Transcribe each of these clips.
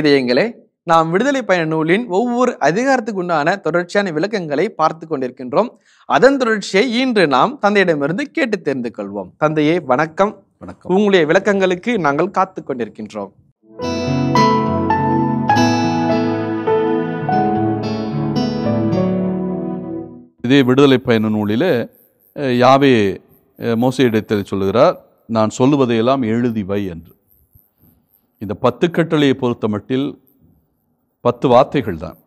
இதயங்களே நாம் விடுதலை பயண நூலின் ஒவ்வொரு அதிகாரத்துக்குண்டான தொடர்ச்சியான விளக்கங்களை பார்த்து கொண்டிருக்கின்றோம் அதன் தொடர்ச்சியை இன்று நாம் தந்தையிடமிருந்து கேட்டு தெரிந்து கொள்வோம் தந்தையே வணக்கம் வணக்கம் உங்களுடைய விளக்கங்களுக்கு நாங்கள் காத்து கொண்டிருக்கின்றோம் இதே விடுதலை பயண நூலில் யாவே மோசையிடத்தில் சொல்லுகிறார் நான் சொல்லுவதையெல்லாம் எழுதி வை என்று இந்த பத்து கட்டளையை பொறுத்த மட்டில் பத்து வார்த்தைகள் தான்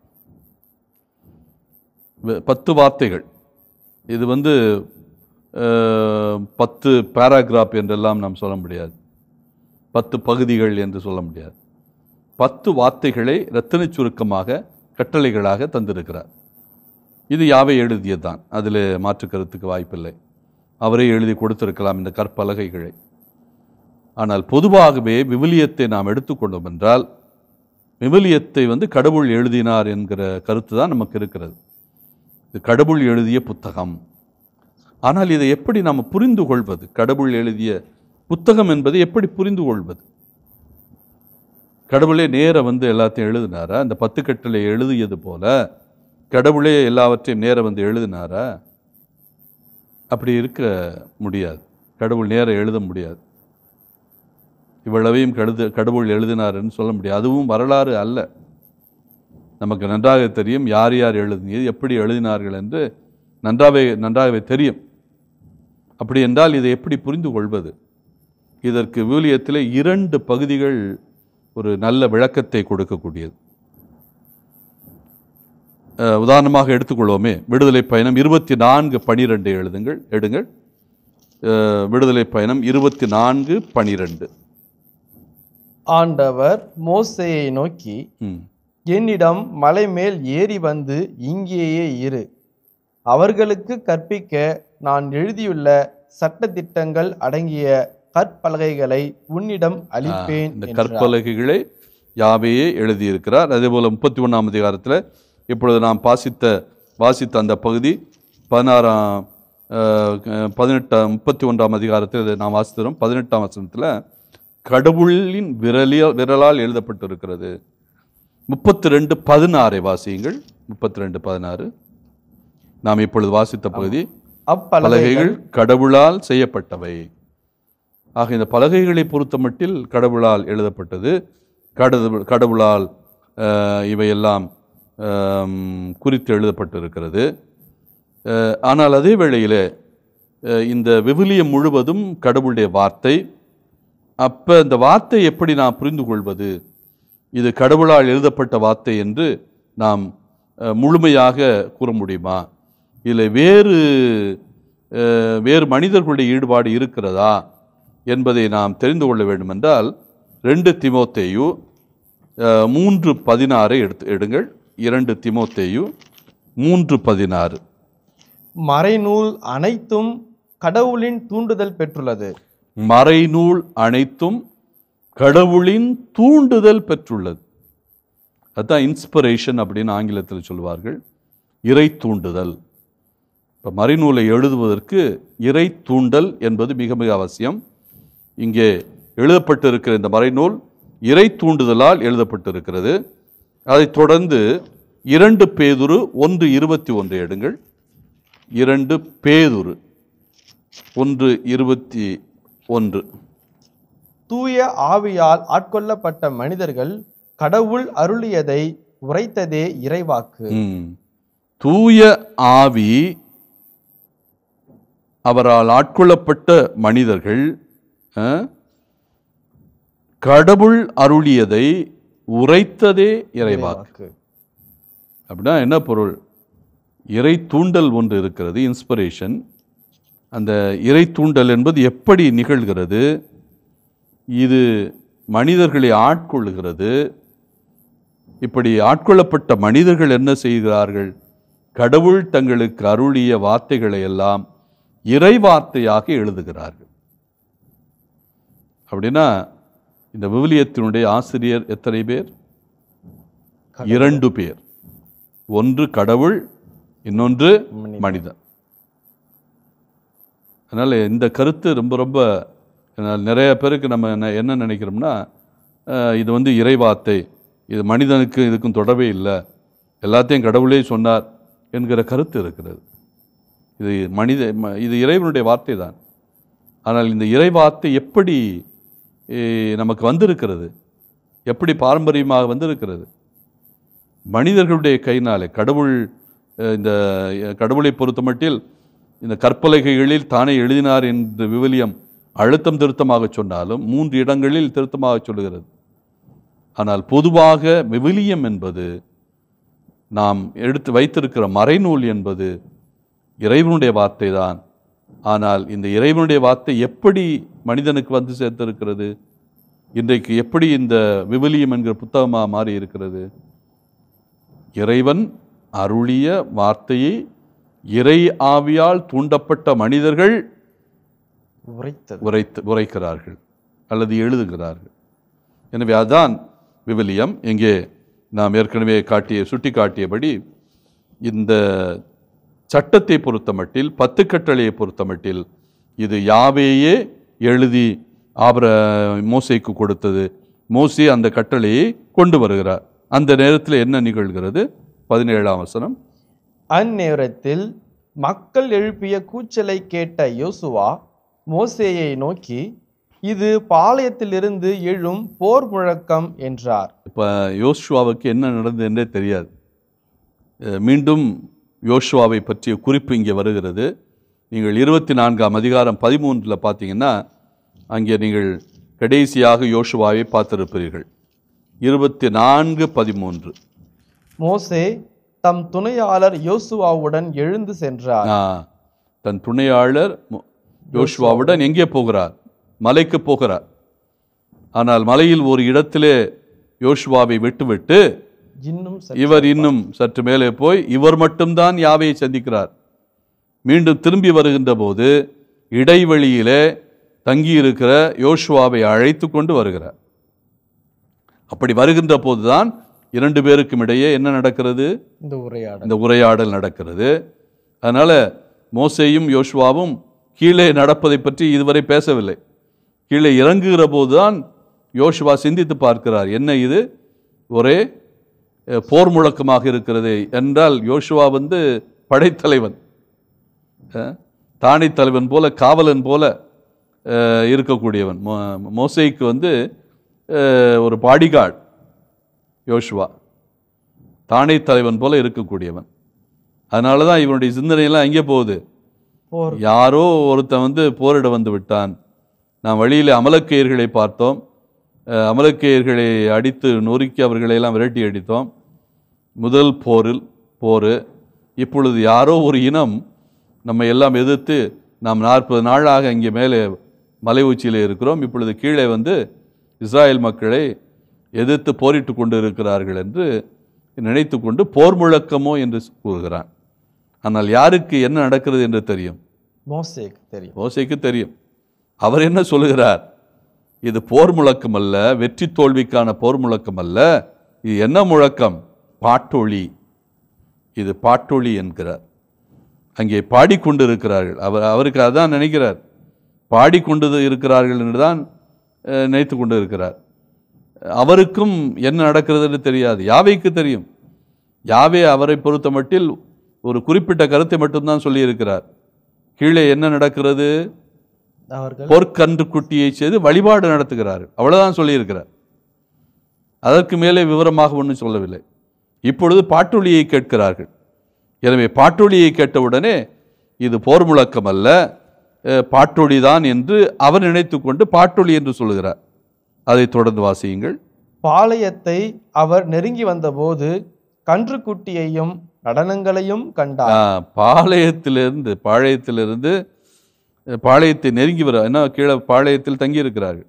பத்து வார்த்தைகள் இது வந்து பத்து பேராகிராஃப் என்றெல்லாம் நாம் சொல்ல முடியாது பத்து பகுதிகள் என்று சொல்ல முடியாது பத்து வார்த்தைகளை ரத்தனை சுருக்கமாக கட்டளைகளாக தந்திருக்கிறார் இது யாவை எழுதியதுதான் அதில் மாற்று கருத்துக்கு வாய்ப்பில்லை அவரே எழுதி கொடுத்திருக்கலாம் இந்த கற்பலகைகளை ஆனால் பொதுவாகவே விவிலியத்தை நாம் எடுத்துக்கொண்டோம் என்றால் விவிலியத்தை வந்து கடவுள் எழுதினார் என்கிற கருத்து தான் நமக்கு இருக்கிறது இது கடவுள் எழுதிய புத்தகம் ஆனால் இதை எப்படி நாம் புரிந்து கொள்வது கடவுள் எழுதிய புத்தகம் என்பதை எப்படி புரிந்து கொள்வது கடவுளே நேர வந்து எல்லாத்தையும் எழுதினாரா இந்த பத்து கட்டளை எழுதியது போல கடவுளே எல்லாவற்றையும் நேர வந்து எழுதினாரா அப்படி இருக்க முடியாது கடவுள் நேர எழுத முடியாது இவ்வளவையும் கடுது கடவுள் என்று சொல்ல முடியாது அதுவும் வரலாறு அல்ல நமக்கு நன்றாக தெரியும் யார் யார் எழுதினது எப்படி எழுதினார்கள் என்று நன்றாகவே நன்றாகவே தெரியும் அப்படி என்றால் இதை எப்படி புரிந்து கொள்வது இதற்கு வீலியத்தில் இரண்டு பகுதிகள் ஒரு நல்ல விளக்கத்தை கொடுக்கக்கூடியது உதாரணமாக எடுத்துக்கொள்வோமே விடுதலை பயணம் இருபத்தி நான்கு பனிரெண்டு எழுதுங்கள் எடுங்கள் விடுதலை பயணம் இருபத்தி நான்கு பனிரெண்டு ஆண்டவர் மோசையை நோக்கி என்னிடம் மலை மேல் ஏறி வந்து இங்கேயே இரு அவர்களுக்கு கற்பிக்க நான் எழுதியுள்ள சட்டத்திட்டங்கள் அடங்கிய கற்பலகைகளை உன்னிடம் அளிப்பேன் இந்த கற்பலகைகளை யாவையே எழுதியிருக்கிறார் அதே போல் முப்பத்தி ஒன்றாம் அதிகாரத்தில் இப்பொழுது நாம் பாசித்த வாசித்த அந்த பகுதி பதினாறாம் பதினெட்டாம் முப்பத்தி ஒன்றாம் அதிகாரத்தில் நாம் வாசித்திரும் பதினெட்டாம் வசனத்தில் கடவுளின் விரலிய விரலால் எழுதப்பட்டிருக்கிறது முப்பத்தி ரெண்டு பதினாறை வாசியுங்கள் முப்பத்தி ரெண்டு பதினாறு நாம் இப்பொழுது வாசித்த பகுதி அப்பலகைகள் கடவுளால் செய்யப்பட்டவை ஆக இந்த பலகைகளை பொறுத்த மட்டில் கடவுளால் எழுதப்பட்டது கடவு கடவுளால் இவையெல்லாம் குறித்து எழுதப்பட்டிருக்கிறது ஆனால் அதே வேளையில் இந்த விவிலியம் முழுவதும் கடவுளுடைய வார்த்தை அப்போ இந்த வார்த்தை எப்படி நாம் புரிந்து கொள்வது இது கடவுளால் எழுதப்பட்ட வார்த்தை என்று நாம் முழுமையாக கூற முடியுமா இல்லை வேறு வேறு மனிதர்களுடைய ஈடுபாடு இருக்கிறதா என்பதை நாம் தெரிந்து கொள்ள வேண்டுமென்றால் ரெண்டு திமோத்தேயு மூன்று பதினாறு எடுத்து எடுங்கள் இரண்டு திமோத்தேயு மூன்று பதினாறு மறைநூல் அனைத்தும் கடவுளின் தூண்டுதல் பெற்றுள்ளது மறைநூல் அனைத்தும் கடவுளின் தூண்டுதல் பெற்றுள்ளது அதுதான் இன்ஸ்பிரேஷன் அப்படின்னு ஆங்கிலத்தில் சொல்வார்கள் இறை தூண்டுதல் இப்போ மறைநூலை எழுதுவதற்கு இறை தூண்டல் என்பது மிக மிக அவசியம் இங்கே எழுதப்பட்டிருக்கிற இந்த மறைநூல் இறை தூண்டுதலால் எழுதப்பட்டிருக்கிறது அதைத் தொடர்ந்து இரண்டு பேதுரு ஒன்று இருபத்தி ஒன்று எடுங்கள் இரண்டு பேதுரு ஒன்று இருபத்தி ஒன்று தூய ஆவியால் ஆட்கொள்ளப்பட்ட மனிதர்கள் கடவுள் அருளியதை உரைத்ததே இறைவாக்கு தூய ஆவி அவரால் ஆட்கொள்ளப்பட்ட மனிதர்கள் கடவுள் அருளியதை உரைத்ததே இறைவாக்கு அப்படின்னா என்ன பொருள் இறை தூண்டல் ஒன்று இருக்கிறது இன்ஸ்பிரேஷன் அந்த இறை தூண்டல் என்பது எப்படி நிகழ்கிறது இது மனிதர்களை ஆட்கொள்கிறது இப்படி ஆட்கொள்ளப்பட்ட மனிதர்கள் என்ன செய்கிறார்கள் கடவுள் தங்களுக்கு அருளிய வார்த்தைகளை எல்லாம் இறை வார்த்தையாக எழுதுகிறார்கள் அப்படின்னா இந்த விவிலியத்தினுடைய ஆசிரியர் எத்தனை பேர் இரண்டு பேர் ஒன்று கடவுள் இன்னொன்று மனிதன் அதனால் இந்த கருத்து ரொம்ப ரொம்ப நிறைய பேருக்கு நம்ம என்ன என்ன நினைக்கிறோம்னா இது வந்து இறைவார்த்தை இது மனிதனுக்கு இதுக்கும் தொடவே இல்லை எல்லாத்தையும் கடவுளே சொன்னார் என்கிற கருத்து இருக்கிறது இது மனித இது இறைவனுடைய வார்த்தை தான் ஆனால் இந்த இறைவார்த்தை எப்படி நமக்கு வந்திருக்கிறது எப்படி பாரம்பரியமாக வந்திருக்கிறது மனிதர்களுடைய கையினாலே கடவுள் இந்த கடவுளை பொறுத்த மட்டில் இந்த கற்பலகைகளில் தானே எழுதினார் என்று விவிலியம் அழுத்தம் திருத்தமாக சொன்னாலும் மூன்று இடங்களில் திருத்தமாக சொல்கிறது ஆனால் பொதுவாக விவிலியம் என்பது நாம் எடுத்து வைத்திருக்கிற மறைநூல் என்பது இறைவனுடைய வார்த்தை தான் ஆனால் இந்த இறைவனுடைய வார்த்தை எப்படி மனிதனுக்கு வந்து சேர்த்திருக்கிறது இன்றைக்கு எப்படி இந்த விவிலியம் என்கிற புத்தகமாக மாறி இருக்கிறது இறைவன் அருளிய வார்த்தையை இறை ஆவியால் தூண்டப்பட்ட மனிதர்கள் உரைத்து உரைத்து உரைக்கிறார்கள் அல்லது எழுதுகிறார்கள் எனவே அதான் விவிலியம் இங்கே நாம் ஏற்கனவே காட்டிய சுட்டி காட்டியபடி இந்த சட்டத்தை பொறுத்த மட்டில் பத்து கட்டளையை பொறுத்த மட்டில் இது யாவையே எழுதி ஆபர மோசைக்கு கொடுத்தது மோசி அந்த கட்டளையை கொண்டு வருகிறார் அந்த நேரத்தில் என்ன நிகழ்கிறது பதினேழாம் வசனம் அந்நேரத்தில் மக்கள் எழுப்பிய கூச்சலை கேட்ட யோசுவா மோசேயை நோக்கி இது பாளையத்திலிருந்து எழும் போர் முழக்கம் என்றார் இப்போ யோசுவாவுக்கு என்ன நடந்தது என்றே தெரியாது மீண்டும் யோசுவாவை பற்றிய குறிப்பு இங்கே வருகிறது நீங்கள் இருபத்தி நான்காம் அதிகாரம் பதிமூன்றில் பார்த்தீங்கன்னா அங்கே நீங்கள் கடைசியாக யோசுவாவை பார்த்திருப்பீர்கள் இருபத்தி நான்கு பதிமூன்று மோசே தம் துணையாளர் யோசுவாவுடன் எழுந்து சென்றார் தன் துணையாளர் யோசுவாவுடன் எங்கே போகிறார் மலைக்கு போகிறார் ஆனால் மலையில் ஒரு இடத்திலே யோசுவாவை விட்டுவிட்டு இன்னும் இவர் இன்னும் சற்று மேலே போய் இவர் மட்டும்தான் யாவையை சந்திக்கிறார் மீண்டும் திரும்பி வருகின்ற போது இடைவெளியிலே தங்கியிருக்கிற யோசுவாவை அழைத்து கொண்டு வருகிறார் அப்படி வருகின்ற போதுதான் இரண்டு பேருக்கும் இடையே என்ன நடக்கிறது இந்த உரையாடல் இந்த உரையாடல் நடக்கிறது அதனால் மோசையும் யோஷுவாவும் கீழே நடப்பதை பற்றி இதுவரை பேசவில்லை கீழே இறங்குகிற போது தான் யோசுவா சிந்தித்து பார்க்கிறார் என்ன இது ஒரே போர் முழக்கமாக இருக்கிறது என்றால் யோஷுவா வந்து படைத்தலைவன் தானி தலைவன் போல காவலன் போல இருக்கக்கூடியவன் மோசைக்கு வந்து ஒரு பாடிகார்டு யோசுவா தானே தலைவன் போல இருக்கக்கூடியவன் அதனால தான் இவனுடைய சிந்தனையெல்லாம் எங்கே போகுது யாரோ ஒருத்தன் வந்து போரிட வந்து விட்டான் நாம் வழியில் அமலக்கையர்களை பார்த்தோம் அமலக்கையர்களை அடித்து நொறுக்கி அவர்களையெல்லாம் விரட்டி அடித்தோம் முதல் போரில் போர் இப்பொழுது யாரோ ஒரு இனம் நம்ம எல்லாம் எதிர்த்து நாம் நாற்பது நாளாக இங்கே மேலே மலை உச்சியில் இருக்கிறோம் இப்பொழுது கீழே வந்து இஸ்ராயல் மக்களை எதிர்த்து போரிட்டு கொண்டு இருக்கிறார்கள் என்று நினைத்து கொண்டு போர் முழக்கமோ என்று கூறுகிறான் ஆனால் யாருக்கு என்ன நடக்கிறது என்று தெரியும் மோசைக்கு தெரியும் மோசைக்கு தெரியும் அவர் என்ன சொல்லுகிறார் இது போர் முழக்கம் அல்ல வெற்றி தோல்விக்கான போர் முழக்கம் அல்ல இது என்ன முழக்கம் பாட்டொழி இது பாட்டொழி என்கிறார் அங்கே பாடிக்கொண்டு இருக்கிறார்கள் அவர் அவருக்கு அதான் நினைக்கிறார் பாடிக்கொண்டு இருக்கிறார்கள் என்று தான் நினைத்து கொண்டு இருக்கிறார் அவருக்கும் என்ன நடக்கிறதுன்னு தெரியாது யாவைக்கு தெரியும் யாவே அவரை பொறுத்த மட்டில் ஒரு குறிப்பிட்ட கருத்தை மட்டும்தான் சொல்லியிருக்கிறார் கீழே என்ன நடக்கிறது பொற்கன்று குட்டியை செய்து வழிபாடு நடத்துகிறார் அவ்வளோதான் சொல்லியிருக்கிறார் அதற்கு மேலே விவரமாக ஒன்றும் சொல்லவில்லை இப்பொழுது பாட்டொழியை கேட்கிறார்கள் எனவே பாட்டொழியை கேட்டவுடனே இது போர் முழக்கம் அல்ல பாட்டொழிதான் தான் என்று அவர் நினைத்து கொண்டு பாட்டொழி என்று சொல்கிறார் அதை தொடர்ந்து வாசியுங்கள் பாளையத்தை அவர் நெருங்கி வந்தபோது கன்றுக்குட்டியையும் நடனங்களையும் கண்டார் பாளையத்திலிருந்து பாளையத்திலிருந்து பாளையத்தை நெருங்கி வர ஏன்னா கீழே பாளையத்தில் தங்கியிருக்கிறார்கள்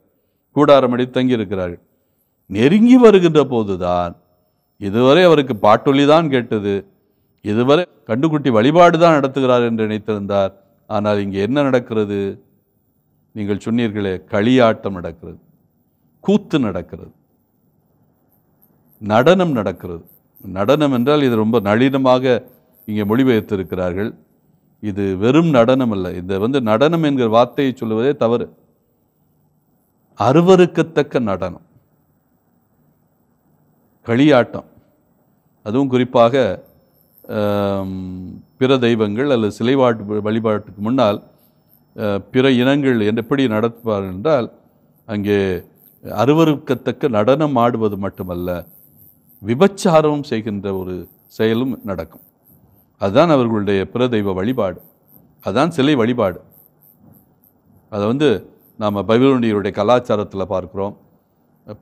கூடாரம் அடித்து தங்கியிருக்கிறார்கள் நெருங்கி வருகின்ற போதுதான் இதுவரை அவருக்கு பாட்டொலி தான் கேட்டது இதுவரை கண்டுக்குட்டி வழிபாடு தான் நடத்துகிறார் என்று நினைத்திருந்தார் ஆனால் இங்கே என்ன நடக்கிறது நீங்கள் சொன்னீர்களே களியாட்டம் நடக்கிறது கூத்து நடக்கிறது நடனம் நடக்கிறது நடனம் என்றால் இது ரொம்ப நளினமாக இங்கே மொழிபெயர்த்திருக்கிறார்கள் இது வெறும் நடனம் அல்ல இந்த வந்து நடனம் என்கிற வார்த்தையை சொல்லுவதே தவறு அருவருக்கத்தக்க நடனம் களியாட்டம் அதுவும் குறிப்பாக பிற தெய்வங்கள் அல்லது சிலை வழிபாட்டுக்கு முன்னால் பிற இனங்கள் எப்படி நடத்துவார்கள் என்றால் அங்கே அருவருக்கத்தக்க நடனம் ஆடுவது மட்டுமல்ல விபச்சாரமும் செய்கின்ற ஒரு செயலும் நடக்கும் அதுதான் அவர்களுடைய பிரதெய்வ வழிபாடு அதுதான் சிலை வழிபாடு அதை வந்து நாம் பைபிளுடைய கலாச்சாரத்தில் பார்க்குறோம்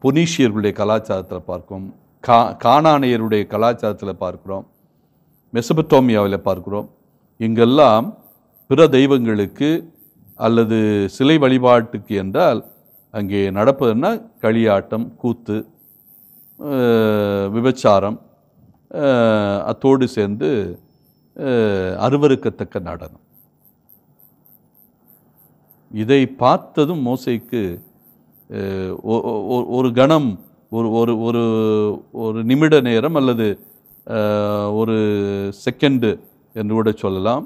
பொனீஷியர்களுடைய கலாச்சாரத்தில் பார்க்கிறோம் கா காணானையருடைய கலாச்சாரத்தில் பார்க்குறோம் மெசபட்டோமியாவில் பார்க்குறோம் இங்கெல்லாம் பிற தெய்வங்களுக்கு அல்லது சிலை வழிபாட்டுக்கு என்றால் அங்கே நடப்பதுன்னா களியாட்டம் கூத்து விபச்சாரம் அத்தோடு சேர்ந்து அருவருக்கத்தக்க நடனம் இதை பார்த்ததும் மோசைக்கு ஒரு கணம் ஒரு ஒரு ஒரு ஒரு நிமிட நேரம் அல்லது ஒரு செகண்டு என்று கூட சொல்லலாம்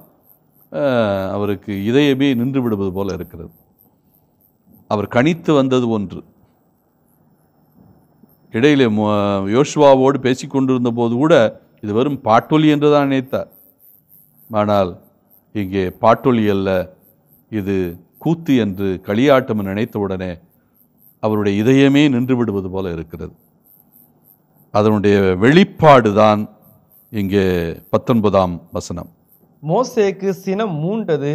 அவருக்கு இதயமே நின்று விடுவது போல இருக்கிறது அவர் கணித்து வந்தது ஒன்று இடையிலே யோசுவாவோடு பேசி கொண்டிருந்த போது கூட இது வெறும் பாட்டொலி என்று தான் நினைத்தார் ஆனால் இங்கே பாட்டொலி அல்ல இது கூத்து என்று களியாட்டம் நினைத்தவுடனே அவருடைய இதயமே நின்று விடுவது போல இருக்கிறது அதனுடைய வெளிப்பாடு தான் இங்கே பத்தொன்பதாம் வசனம் மோசேக்கு சினம் மூண்டது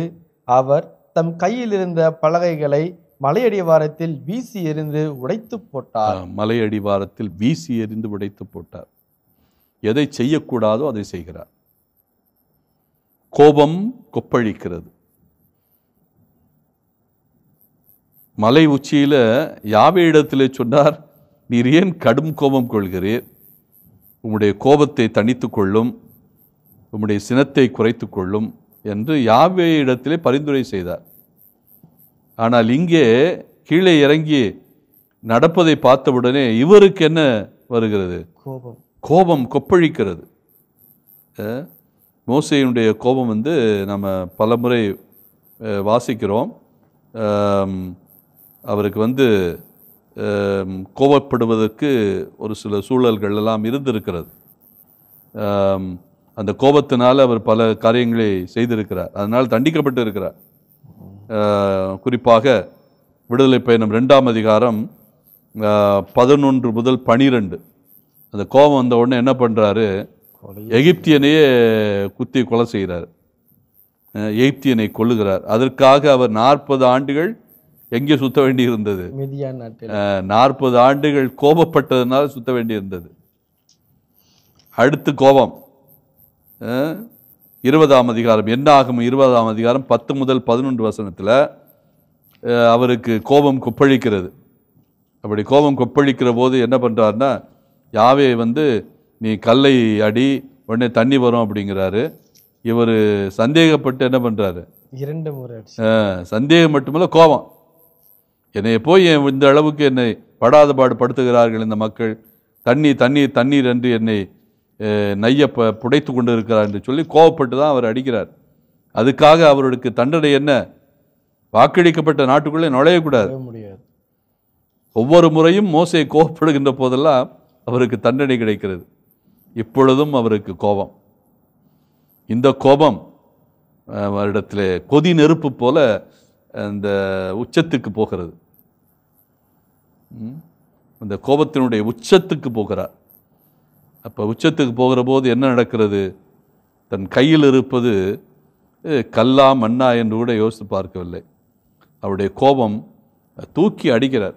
அவர் தம் கையில் இருந்த பலகைகளை மலையடிவாரத்தில் வீசி எறிந்து உடைத்து போட்டார் மலையடிவாரத்தில் வீசி எறிந்து உடைத்து போட்டார் எதை செய்யக்கூடாதோ அதை செய்கிறார் கோபம் கொப்பழிக்கிறது மலை உச்சியில் யாவை இடத்திலே சொன்னார் நீர் ஏன் கடும் கோபம் கொள்கிறீர் உம்முடைய கோபத்தை தனித்து கொள்ளும் உம்முடைய சினத்தை குறைத்து கொள்ளும் என்று யாவே இடத்திலே பரிந்துரை செய்தார் ஆனால் இங்கே கீழே இறங்கி நடப்பதை பார்த்தவுடனே இவருக்கு என்ன வருகிறது கோபம் கோபம் கொப்பழிக்கிறது மோசையினுடைய கோபம் வந்து நம்ம பல முறை வாசிக்கிறோம் அவருக்கு வந்து கோபப்படுவதற்கு ஒரு சில சூழல்கள் எல்லாம் இருந்திருக்கிறது அந்த கோபத்தினால் அவர் பல காரியங்களை செய்திருக்கிறார் அதனால் தண்டிக்கப்பட்டு இருக்கிறார் குறிப்பாக விடுதலை பயணம் ரெண்டாம் அதிகாரம் பதினொன்று முதல் பனிரெண்டு அந்த கோபம் வந்த உடனே என்ன பண்ணுறாரு எகிப்தியனையே குத்தி கொலை செய்கிறார் எகிப்தியனை கொள்ளுகிறார் அதற்காக அவர் நாற்பது ஆண்டுகள் எங்கே சுத்த வேண்டி இருந்தது நாற்பது ஆண்டுகள் கோபப்பட்டதுனால சுத்த வேண்டி இருந்தது அடுத்து கோபம் இருபதாம் அதிகாரம் என்ன ஆகும் இருபதாம் அதிகாரம் பத்து முதல் பதினொன்று வசனத்தில் அவருக்கு கோபம் கொப்பளிக்கிறது அப்படி கோபம் கொப்பளிக்கிற போது என்ன பண்ணுறாருனா யாவே வந்து நீ கல்லை அடி உடனே தண்ணி வரும் அப்படிங்கிறாரு இவர் சந்தேகப்பட்டு என்ன பண்ணுறாரு இரண்டு முறை சந்தேகம் மட்டுமல்ல கோபம் என்னை போய் இந்த அளவுக்கு என்னை படாத பாடு படுத்துகிறார்கள் இந்த மக்கள் தண்ணி தண்ணீர் தண்ணீர் என்று என்னை நையை ப புடைத்து கொண்டு இருக்கிறார் என்று சொல்லி கோவப்பட்டு தான் அவர் அடிக்கிறார் அதுக்காக அவருக்கு தண்டனை என்ன வாக்களிக்கப்பட்ட நாட்டுக்குள்ளே நுழையக்கூடாது முடியாது ஒவ்வொரு முறையும் மோசையை கோவப்படுகின்ற போதெல்லாம் அவருக்கு தண்டனை கிடைக்கிறது இப்பொழுதும் அவருக்கு கோபம் இந்த கோபம் அவரிடத்தில் கொதி நெருப்பு போல அந்த உச்சத்துக்கு போகிறது அந்த கோபத்தினுடைய உச்சத்துக்கு போகிறார் அப்போ உச்சத்துக்கு போகிற போது என்ன நடக்கிறது தன் கையில் இருப்பது கல்லா மண்ணா என்று கூட யோசித்து பார்க்கவில்லை அவருடைய கோபம் தூக்கி அடிக்கிறார்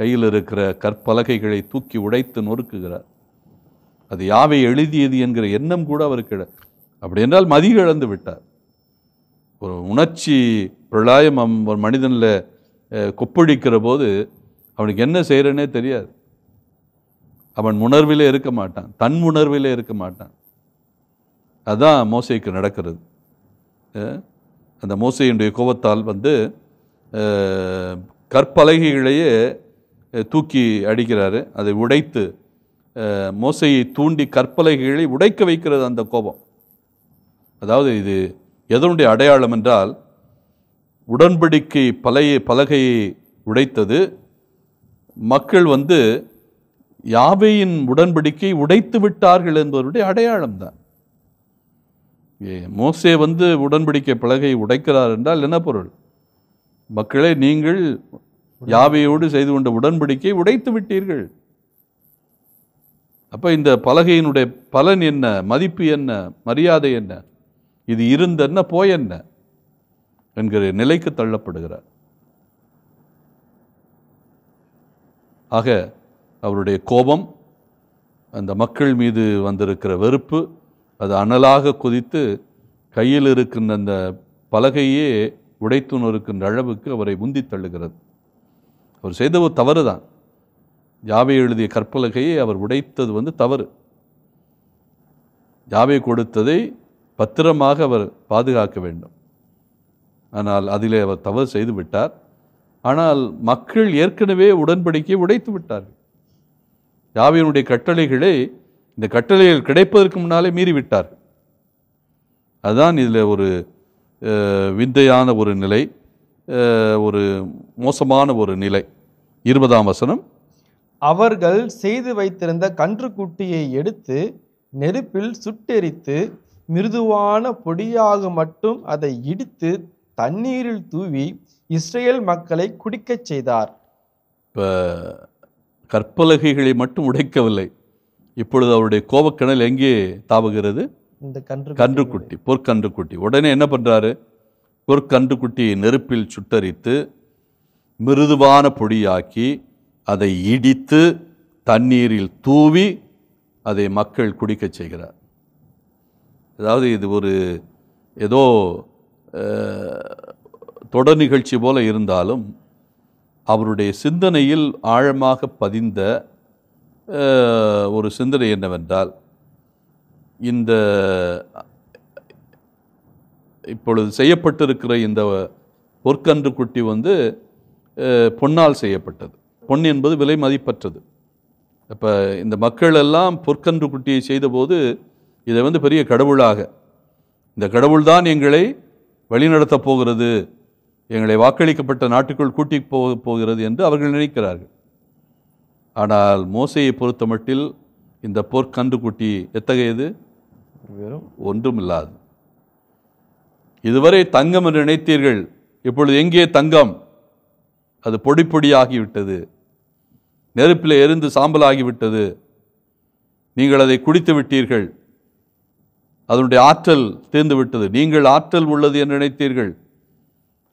கையில் இருக்கிற கற்பலகைகளை தூக்கி உடைத்து நொறுக்குகிறார் அது யாவை எழுதியது என்கிற எண்ணம் கூட அவருக்கு அப்படி என்றால் மதி இழந்து விட்டார் ஒரு உணர்ச்சி பிரளாயம் ஒரு மனிதனில் கொப்பளிக்கிற போது அவனுக்கு என்ன செய்கிறனே தெரியாது அவன் உணர்விலே இருக்க மாட்டான் தன் உணர்விலே இருக்க மாட்டான் அதுதான் மோசைக்கு நடக்கிறது அந்த மோசையினுடைய கோபத்தால் வந்து கற்பலகைகளையே தூக்கி அடிக்கிறாரு அதை உடைத்து மோசையை தூண்டி கற்பலகைகளை உடைக்க வைக்கிறது அந்த கோபம் அதாவது இது எதனுடைய அடையாளம் என்றால் உடன்படிக்கை பழைய பலகையை உடைத்தது மக்கள் வந்து யாவையின் உடன்படிக்கை உடைத்து விட்டார்கள் தான் அடையாளம்தான் மோசே வந்து உடன்படிக்கை பலகை உடைக்கிறார் என்றால் என்ன பொருள் மக்களே நீங்கள் யாவையோடு செய்து கொண்ட உடன்படிக்கை உடைத்து விட்டீர்கள் அப்போ இந்த பலகையினுடைய பலன் என்ன மதிப்பு என்ன மரியாதை என்ன இது இருந்தென்ன போய் என்ன என்கிற நிலைக்கு தள்ளப்படுகிறார் ஆக அவருடைய கோபம் அந்த மக்கள் மீது வந்திருக்கிற வெறுப்பு அது அனலாக குதித்து கையில் இருக்கின்ற அந்த பலகையே உடைத்து இருக்கின்ற அளவுக்கு அவரை முந்தி தள்ளுகிறது அவர் செய்த ஒரு தவறு தான் யாவை எழுதிய கற்பலகையை அவர் உடைத்தது வந்து தவறு யாவை கொடுத்ததை பத்திரமாக அவர் பாதுகாக்க வேண்டும் ஆனால் அதிலே அவர் தவறு செய்து விட்டார் ஆனால் மக்கள் ஏற்கனவே உடன்படிக்கையை உடைத்து விட்டார்கள் யாவியனுடைய கட்டளைகளை இந்த கட்டளைகள் கிடைப்பதற்கு முன்னாலே மீறிவிட்டார் அதுதான் இதில் ஒரு விந்தையான ஒரு நிலை ஒரு மோசமான ஒரு நிலை இருபதாம் வசனம் அவர்கள் செய்து வைத்திருந்த கன்றுக்குட்டியை எடுத்து நெருப்பில் சுட்டெரித்து மிருதுவான பொடியாக மட்டும் அதை இடித்து தண்ணீரில் தூவி இஸ்ரேல் மக்களை குடிக்கச் செய்தார் இப்போ கற்பலகைகளை மட்டும் உடைக்கவில்லை இப்பொழுது அவருடைய கோபக்கணல் எங்கே தாவுகிறது இந்த கன்று கன்றுக்குட்டி பொற்கன்றுக்குட்டி உடனே என்ன பண்ணுறாரு பொற்கன்றுக்குட்டியை நெருப்பில் சுட்டரித்து மிருதுவான பொடியாக்கி அதை இடித்து தண்ணீரில் தூவி அதை மக்கள் குடிக்க செய்கிறார் அதாவது இது ஒரு ஏதோ தொடர் நிகழ்ச்சி போல் இருந்தாலும் அவருடைய சிந்தனையில் ஆழமாக பதிந்த ஒரு சிந்தனை என்னவென்றால் இந்த இப்பொழுது செய்யப்பட்டிருக்கிற இந்த பொற்கன்று குட்டி வந்து பொன்னால் செய்யப்பட்டது பொன் என்பது விலை மதிப்பற்றது இப்போ இந்த மக்கள் எல்லாம் பொற்கன்று குட்டியை செய்தபோது இதை வந்து பெரிய கடவுளாக இந்த கடவுள்தான் எங்களை வழிநடத்தப் போகிறது எங்களை வாக்களிக்கப்பட்ட நாட்டுக்குள் கூட்டி போக போகிறது என்று அவர்கள் நினைக்கிறார்கள் ஆனால் மோசையை பொறுத்த மட்டில் இந்த போர்க்கன்றுக்குட்டி எத்தகையது வெறும் ஒன்றும் இல்லாது இதுவரை தங்கம் என்று நினைத்தீர்கள் இப்பொழுது எங்கே தங்கம் அது பொடி பொடியாகிவிட்டது நெருப்பில் எரிந்து சாம்பலாகிவிட்டது நீங்கள் அதை குடித்து விட்டீர்கள் அதனுடைய ஆற்றல் தீர்ந்து விட்டது நீங்கள் ஆற்றல் உள்ளது என்று நினைத்தீர்கள்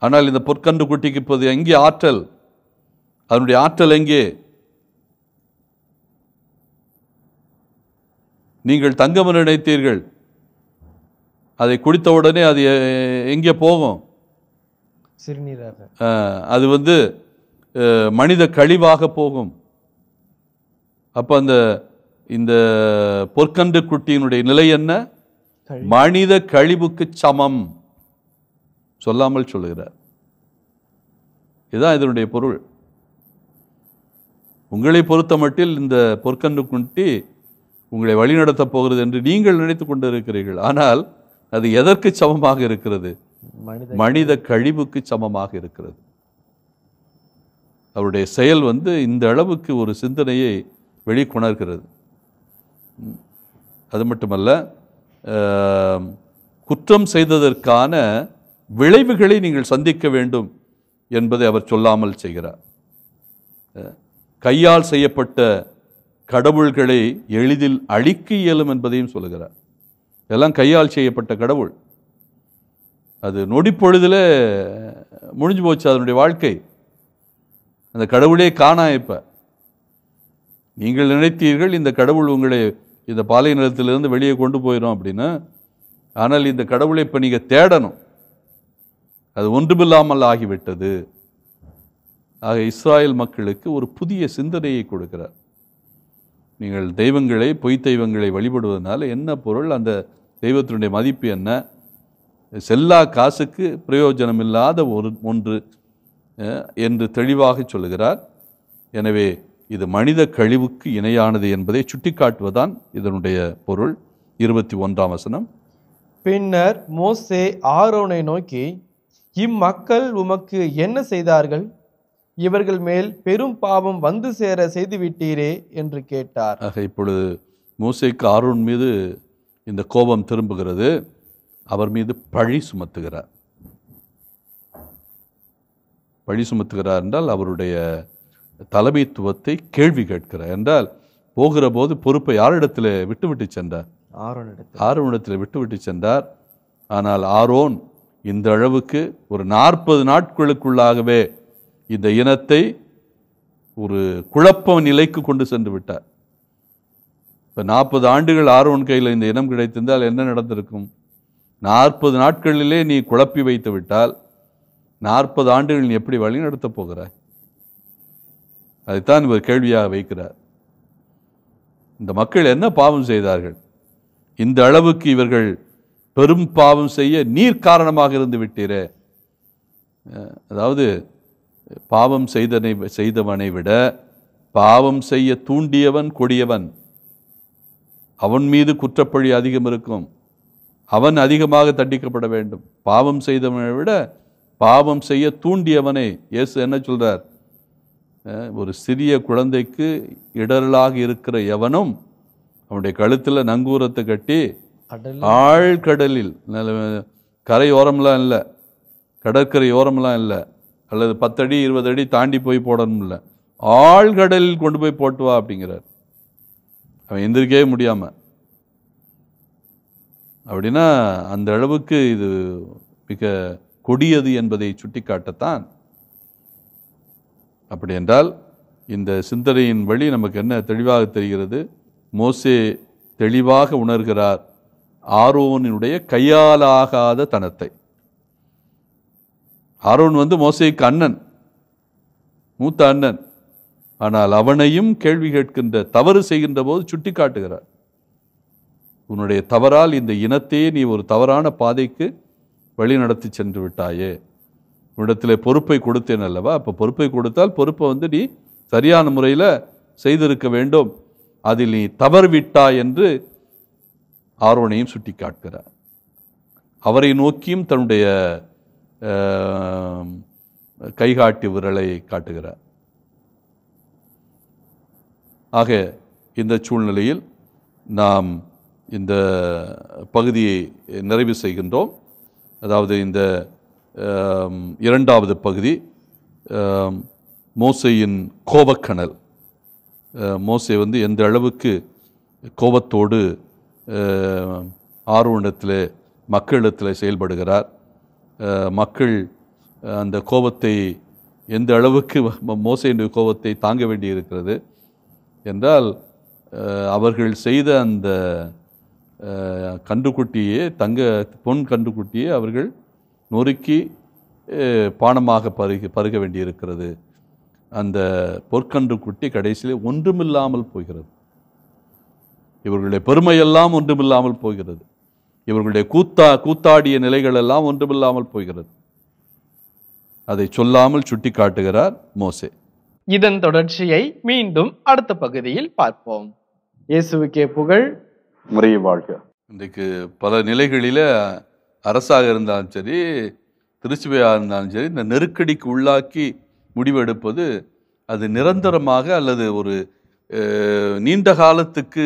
ஆனால் இந்த பொற்கன்று குட்டிக்கு இப்போது எங்கே ஆற்றல் அதனுடைய ஆற்றல் எங்கே நீங்கள் தங்கம் நினைத்தீர்கள் அதை குடித்தவுடனே அது எங்கே போகும் சிறுநீராக அது வந்து மனித கழிவாக போகும் அப்போ அந்த இந்த பொற்கன்று குட்டியினுடைய நிலை என்ன மனித கழிவுக்கு சமம் சொல்லாமல் சொல்லுகிறார் இதுதான் இதனுடைய பொருள் உங்களை பொறுத்த மட்டில் இந்த பொற்கன்று குண்டி உங்களை வழிநடத்தப் போகிறது என்று நீங்கள் நினைத்து கொண்டு இருக்கிறீர்கள் ஆனால் அது எதற்கு சமமாக இருக்கிறது மனித கழிவுக்கு சமமாக இருக்கிறது அவருடைய செயல் வந்து இந்த அளவுக்கு ஒரு சிந்தனையை வெளிக்கொணர்கிறது அது மட்டுமல்ல குற்றம் செய்ததற்கான விளைவுகளை நீங்கள் சந்திக்க வேண்டும் என்பதை அவர் சொல்லாமல் செய்கிறார் கையால் செய்யப்பட்ட கடவுள்களை எளிதில் அழிக்க இயலும் என்பதையும் சொல்கிறார் இதெல்லாம் கையால் செய்யப்பட்ட கடவுள் அது நொடிப்பொழுதில் முடிஞ்சு போச்சு அதனுடைய வாழ்க்கை அந்த கடவுளே காணா இப்போ நீங்கள் நினைத்தீர்கள் இந்த கடவுள் உங்களை இந்த பாலை நிலத்திலிருந்து வெளியே கொண்டு போயிடும் அப்படின்னு ஆனால் இந்த கடவுளை இப்போ நீங்கள் தேடணும் அது ஒன்றுமில்லாமல் ஆகிவிட்டது ஆக இஸ்ராயல் மக்களுக்கு ஒரு புதிய சிந்தனையை கொடுக்கிறார் நீங்கள் தெய்வங்களை பொய் தெய்வங்களை வழிபடுவதனால என்ன பொருள் அந்த தெய்வத்தினுடைய மதிப்பு என்ன செல்லா காசுக்கு பிரயோஜனமில்லாத ஒரு ஒன்று என்று தெளிவாக சொல்லுகிறார் எனவே இது மனித கழிவுக்கு இணையானது என்பதை சுட்டிக்காட்டுவதான் இதனுடைய பொருள் இருபத்தி ஒன்றாம் வசனம் பின்னர் மோசே ஆரோனை நோக்கி இம்மக்கள் உமக்கு என்ன செய்தார்கள் இவர்கள் மேல் பெரும் பாவம் வந்து சேர செய்துவிட்டீரே என்று கேட்டார் ஆக இப்பொழுது மூசைக்கு ஆரோன் மீது இந்த கோபம் திரும்புகிறது அவர் மீது பழி சுமத்துகிறார் பழி சுமத்துகிறார் என்றால் அவருடைய தலைமைத்துவத்தை கேள்வி கேட்கிறார் என்றால் போகிற போது பொறுப்பை யாரிடத்தில் விட்டுவிட்டு சென்றார் ஆரோனிடத்தில் ஆரோனிடத்தில் விட்டுவிட்டு சென்றார் ஆனால் ஆரோன் இந்த அளவுக்கு ஒரு நாற்பது நாட்களுக்குள்ளாகவே இந்த இனத்தை ஒரு குழப்ப நிலைக்கு கொண்டு சென்று விட்டார் இப்போ நாற்பது ஆண்டுகள் ஆர்வன் கையில் இந்த இனம் கிடைத்திருந்தால் என்ன நடந்திருக்கும் நாற்பது நாட்களிலே நீ குழப்பி வைத்து விட்டால் நாற்பது ஆண்டுகள் நீ எப்படி வழி நடத்தப் போகிறாய் அதைத்தான் இவர் கேள்வியாக வைக்கிறார் இந்த மக்கள் என்ன பாவம் செய்தார்கள் இந்த அளவுக்கு இவர்கள் பெரும் பாவம் செய்ய நீர் காரணமாக இருந்து விட்டீரே அதாவது பாவம் செய்தனை செய்தவனை விட பாவம் செய்ய தூண்டியவன் கொடியவன் அவன் மீது குற்றப்பழி அதிகம் இருக்கும் அவன் அதிகமாக தண்டிக்கப்பட வேண்டும் பாவம் செய்தவனை விட பாவம் செய்ய தூண்டியவனை இயேசு என்ன சொல்கிறார் ஒரு சிறிய குழந்தைக்கு இடரலாக இருக்கிற எவனும் அவனுடைய கழுத்தில் நங்கூரத்தை கட்டி ஆழ்கடலில் கரையோரம்லாம் இல்லை கடற்கரை ஓரம்லாம் இல்லை அல்லது பத்தடி இருபது அடி தாண்டி போய் போடணும்ல ஆழ்கடலில் கொண்டு போய் போட்டு வா அப்படிங்கிறார் அவன் எந்திரிக்கவே முடியாமல் அப்படின்னா அந்த அளவுக்கு இது மிக கொடியது என்பதை சுட்டிக்காட்டத்தான் அப்படி என்றால் இந்த சிந்தனையின் வழி நமக்கு என்ன தெளிவாக தெரிகிறது மோசே தெளிவாக உணர்கிறார் ஆரோனினுடைய கையாலாகாத தனத்தை ஆரோன் வந்து மோசைக்கு அண்ணன் மூத்த அண்ணன் ஆனால் அவனையும் கேள்வி கேட்கின்ற தவறு செய்கின்ற போது சுட்டி காட்டுகிறார் உன்னுடைய தவறால் இந்த இனத்தையே நீ ஒரு தவறான பாதைக்கு வழி நடத்தி சென்று விட்டாயே உன்னிடத்தில் பொறுப்பை கொடுத்தேன் அல்லவா அப்போ பொறுப்பை கொடுத்தால் பொறுப்பை வந்து நீ சரியான முறையில் செய்திருக்க வேண்டும் அதில் நீ தவறு விட்டாய் என்று ஆரோனையும் சுட்டி காட்டுகிறார் அவரை நோக்கியும் தன்னுடைய கைகாட்டி விரலை காட்டுகிறார் ஆக இந்த சூழ்நிலையில் நாம் இந்த பகுதியை நிறைவு செய்கின்றோம் அதாவது இந்த இரண்டாவது பகுதி மோசையின் கோபக்கணல் மோசை வந்து எந்த அளவுக்கு கோபத்தோடு ஆர்வத்தில் மக்களிடத்தில் செயல்படுகிறார் மக்கள் அந்த கோபத்தை எந்த அளவுக்கு மோசையினுடைய கோபத்தை தாங்க வேண்டி இருக்கிறது என்றால் அவர்கள் செய்த அந்த கண்டுக்குட்டியே தங்க பொன் கண்டுக்குட்டியே அவர்கள் நொறுக்கி பானமாக பருகி பருக வேண்டியிருக்கிறது அந்த பொற்கன்றுக்குட்டி கடைசியில் ஒன்றுமில்லாமல் போகிறது இவர்களுடைய பெருமையெல்லாம் ஒன்றுமில்லாமல் போகிறது இவர்களுடைய கூத்தா கூத்தாடிய நிலைகள் எல்லாம் ஒன்றுமில்லாமல் போகிறது அதை சொல்லாமல் சுட்டி காட்டுகிறார் மோசே இதன் தொடர்ச்சியை மீண்டும் அடுத்த பகுதியில் பார்ப்போம் இயேசுவுக்கே புகழ் முறைய வாழ்க இன்றைக்கு பல நிலைகளில் அரசாக இருந்தாலும் சரி திருச்சுவையாக இருந்தாலும் சரி இந்த நெருக்கடிக்கு உள்ளாக்கி முடிவெடுப்பது அது நிரந்தரமாக அல்லது ஒரு நீண்ட காலத்துக்கு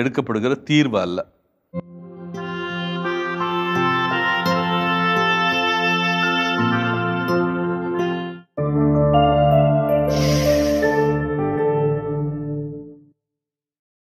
எடுக்கப்படுகிற தீர்வு அல்ல